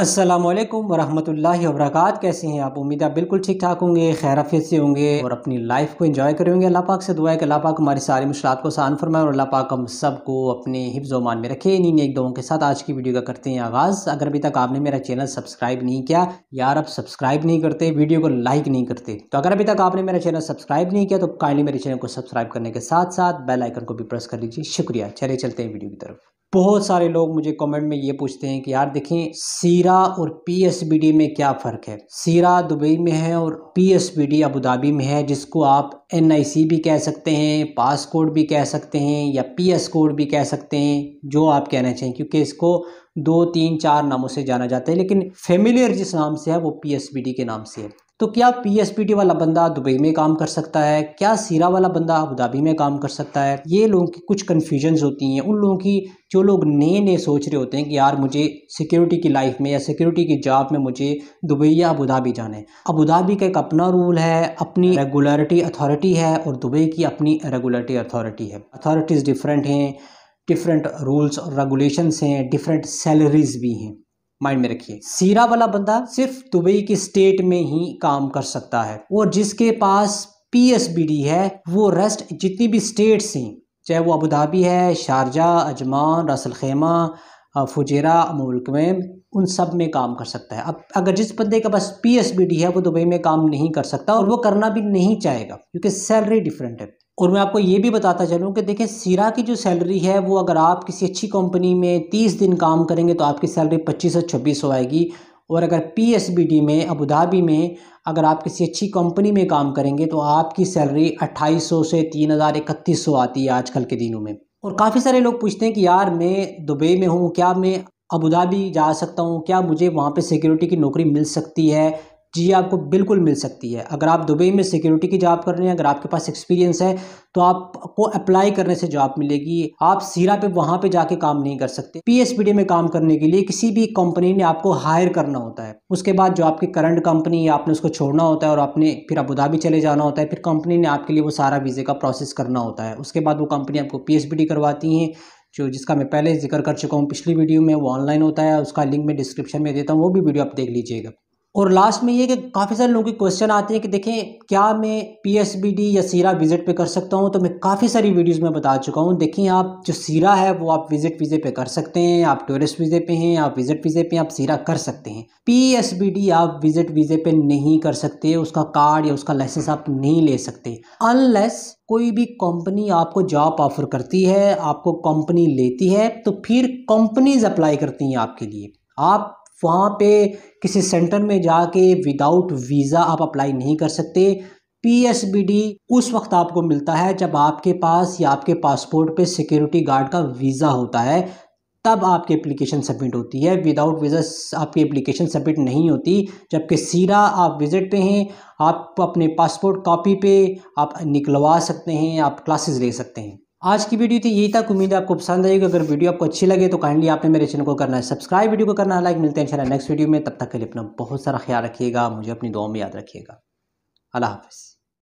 असलम वरहमल वरक कैसे हैं आप उम्मीद है बिल्कुल ठीक ठाक होंगे खैरफियत से होंगे और अपनी लाइफ को एंजॉय करेंगे अल्लाह पाक से दुआ है कि अल्लाह पाक हमारी सारी मुश्किलात को आसान फरमाए और अल्लाह पाक हम सबको अपने हिफ्ज़ में रखे इन्हीं नेक दुआओं के साथ आज की वीडियो का करते हैं आगाज़ अगर अभी तक आपने मेरा चैनल सब्सक्राइब नहीं किया यार आप सब्सक्राइब नहीं करते वीडियो को लाइक नहीं करते तो अगर अभी तक आपने मेरा चैनल सब्सक्राइब नहीं किया तो काइंडली मेरे चैनल को सब्सक्राइब करने के साथ साथ बेल आइकन को भी प्रेस कर लीजिए शुक्रिया चले चलते हैं वीडियो की तरफ बहुत सारे लोग मुझे कमेंट में ये पूछते हैं कि यार देखें सीरा और पीएसबीडी में क्या फ़र्क है सीरा दुबई में है और पीएसबीडी अबू धाबी में है जिसको आप एनआईसी भी कह सकते हैं पास कोड भी कह सकते हैं या पीएस कोड भी कह सकते हैं जो आप कहना चाहें क्योंकि इसको दो तीन चार नामों से जाना जाता है लेकिन फेमिलियर जिस नाम से है वो पी के नाम से है तो क्या पीएसपीटी वाला बंदा दुबई में काम कर सकता है क्या सीरा वाला बंदा अबूधाबी में काम कर सकता है ये लोगों की कुछ कन्फ्यूजन्स होती हैं उन लोगों की जो लोग नए नए सोच रहे होते हैं कि यार मुझे सिक्योरिटी की लाइफ में या सिक्योरिटी की जॉब में मुझे दुबई या अबूधाबी जाना है अबूधाबी का एक अपना रूल है अपनी रेगुलरिटी अथॉरिटी है और दुबई की अपनी रेगुलरिटी अथॉरिटी है अथॉरिटीज़ डिफरेंट हैं डिफरेंट रूल्स और रेगुलेशंस हैं डिफरेंट सैलरीज़ भी हैं माइंड में रखिए सीरा वाला बंदा सिर्फ दुबई की स्टेट में ही काम कर सकता है और जिसके पास पीएसबीडी है वो रेस्ट जितनी भी स्टेट्स हैं चाहे वो अबूधाबी है शारजा अजमान खेमा फुजेरा मुल्कवेम उन सब में काम कर सकता है अब अगर जिस बंदे का पास पी है वो दुबई में काम नहीं कर सकता और वो करना भी नहीं चाहेगा क्योंकि सैलरी डिफरेंट है और मैं आपको ये भी बताता चलूँ कि देखें सिरा की जो सैलरी है वो अगर आप किसी अच्छी कंपनी में तीस दिन काम करेंगे तो आपकी सैलरी पच्चीस से छब्बीस सौ आएगी और अगर पी एस बी डी में अबू धाबी में अगर आप किसी अच्छी कंपनी में काम करेंगे तो आपकी सैलरी अट्ठाईस सौ से तीन हज़ार इकतीस सौ आती है आजकल के दिनों में और काफ़ी सारे लोग पूछते हैं कि यार मैं दुबई में हूँ क्या मैं अबू धाबी जा सकता हूँ क्या मुझे वहाँ पर सिक्योरिटी की नौकरी मिल सकती है जी आपको बिल्कुल मिल सकती है अगर आप दुबई में सिक्योरिटी की जॉब कर रहे हैं अगर आपके पास एक्सपीरियंस है तो आपको अप्लाई करने से जॉब मिलेगी आप सीरा पे वहाँ पे जाके काम नहीं कर सकते पी में काम करने के लिए किसी भी कंपनी ने आपको हायर करना होता है उसके बाद जो आपकी करंट कंपनी है आपने उसको छोड़ना होता है और आपने फिर अबूधाबी चले जाना होता है फिर कंपनी ने आपके लिए वो सारा वीज़े का प्रोसेस करना होता है उसके बाद वो कंपनी आपको पी करवाती हैं जो जिसका मैं पहले जिक्र कर चुका हूँ पिछली वीडियो में वो ऑनलाइन होता है उसका लिंक मैं डिस्क्रिप्शन में देता हूँ वो भी वीडियो आप देख लीजिएगा और लास्ट में ये कि काफ़ी सारे लोगों के क्वेश्चन आते हैं कि देखें क्या मैं पी एस बी डी या सीरा विज़िट पे कर सकता हूँ तो मैं काफ़ी सारी वीडियोस में बता चुका हूँ देखें आप जो सीरा है वो आप विज़िट वीज़े पे कर सकते हैं आप टूरिस्ट वीज़े पे हैं आप विज़िट वीज़े पे आप सीरा कर सकते हैं पी एस बी डी आप विज़िट वीज़े पे नहीं कर सकते उसका कार्ड या उसका लाइसेंस आप नहीं ले सकते अनलेस कोई भी कंपनी आपको जॉब ऑफर करती है आपको कंपनी लेती है तो फिर कंपनीज अप्लाई करती हैं आपके लिए आप वहाँ पे किसी सेंटर में जाके विदाउट वीज़ा आप अप्लाई नहीं कर सकते पीएसबीडी उस वक्त आपको मिलता है जब आपके पास या आपके पासपोर्ट पे सिक्योरिटी गार्ड का वीज़ा होता है तब आपकी एप्लीकेशन सबमिट होती है विदाउट वीज़ा आपकी एप्लीकेशन सबमिट नहीं होती जबकि सीधा आप विज़िट पे हैं आप अपने पासपोर्ट कॉपी पे आप निकलवा सकते हैं आप क्लासेस ले सकते हैं आज की वीडियो थी यही तक उम्मीद है आपको पसंद आएगी अगर वीडियो आपको अच्छी लगे तो काइंडली आपने मेरे चैनल को करना है सब्सक्राइब वीडियो को करना है लाइक मिलते हैं चैनल नेक्स्ट वीडियो में तब तक के लिए अपना बहुत सारा ख्याल रखिएगा मुझे अपनी दुआ में याद रखिएगा अल्लाह हाफिज़